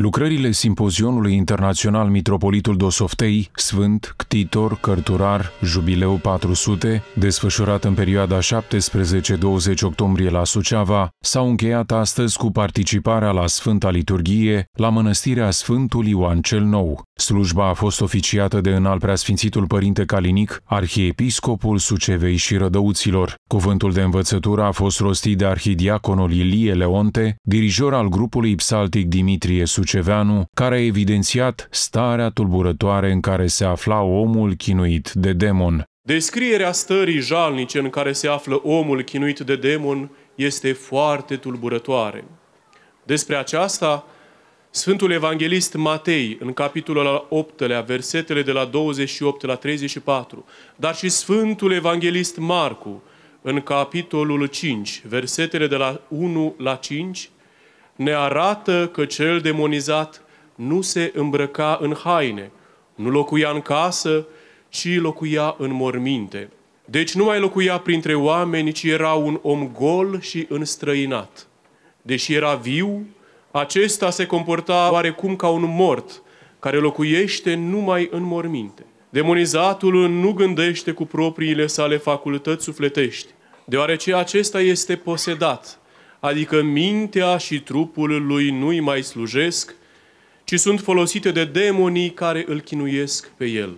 Lucrările Simpozionului Internațional Mitropolitul Dosoftei, Sfânt, Ctitor, Cărturar, Jubileu 400, desfășurat în perioada 17-20 octombrie la Suceava, s-au încheiat astăzi cu participarea la Sfânta Liturghie la Mănăstirea Sfântul Ioan cel Nou. Slujba a fost oficiată de înal preasfințitul părinte Calinic, arhiepiscopul Sucevei și Rădăuților. Cuvântul de învățătură a fost rostit de arhidiaconul Ilie Leonte, dirijor al grupului psaltic Dimitrie Suceva. Cerceveanu, care a evidențiat starea tulburătoare în care se afla omul chinuit de demon. Descrierea stării jalnice în care se află omul chinuit de demon este foarte tulburătoare. Despre aceasta, Sfântul Evanghelist Matei, în capitolul al 8-lea, versetele de la 28 la 34, dar și Sfântul Evanghelist Marcu, în capitolul 5, versetele de la 1 la 5, ne arată că cel demonizat nu se îmbrăca în haine, nu locuia în casă, ci locuia în morminte. Deci nu mai locuia printre oameni, ci era un om gol și înstrăinat. Deși era viu, acesta se comporta oarecum ca un mort, care locuiește numai în morminte. Demonizatul nu gândește cu propriile sale facultăți sufletești, deoarece acesta este posedat – adică mintea și trupul lui nu-i mai slujesc, ci sunt folosite de demonii care îl chinuiesc pe el.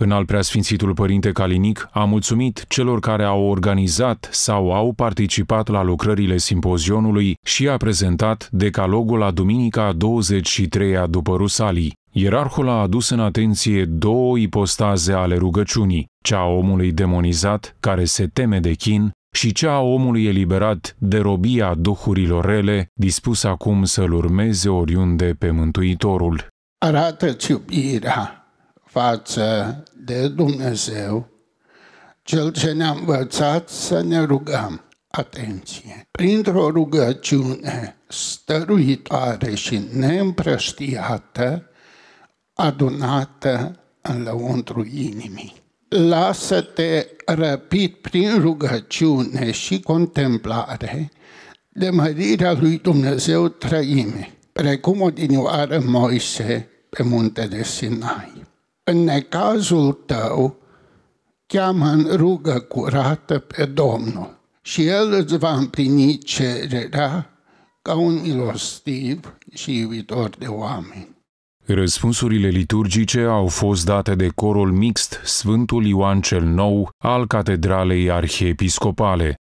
În al preasfințitul părinte Calinic a mulțumit celor care au organizat sau au participat la lucrările simpozionului și a prezentat decalogul la duminica 23-a după Rusalii. Ierarhul a adus în atenție două ipostaze ale rugăciunii, cea a omului demonizat, care se teme de chin, și cea a omului eliberat de robia duhurilor rele, dispus acum să-L urmeze oriunde pe Mântuitorul. Arată-ți iubirea față de Dumnezeu, Cel ce ne-a învățat să ne rugăm. Atenție! Printr-o rugăciune stăruitoare și neîmprăștiată, adunată în lăuntru inimii. Lasă-te răpit prin rugăciune și contemplare de mărirea lui Dumnezeu trăime, precum o dinioară Moise pe muntele Sinai. În necazul tău, cheamă în rugă curată pe Domnul și El îți va împlini cererea ca un milostiv și iubitor de oameni. Răspunsurile liturgice au fost date de corul mixt Sfântul Ioan cel Nou al Catedralei Arhiepiscopale,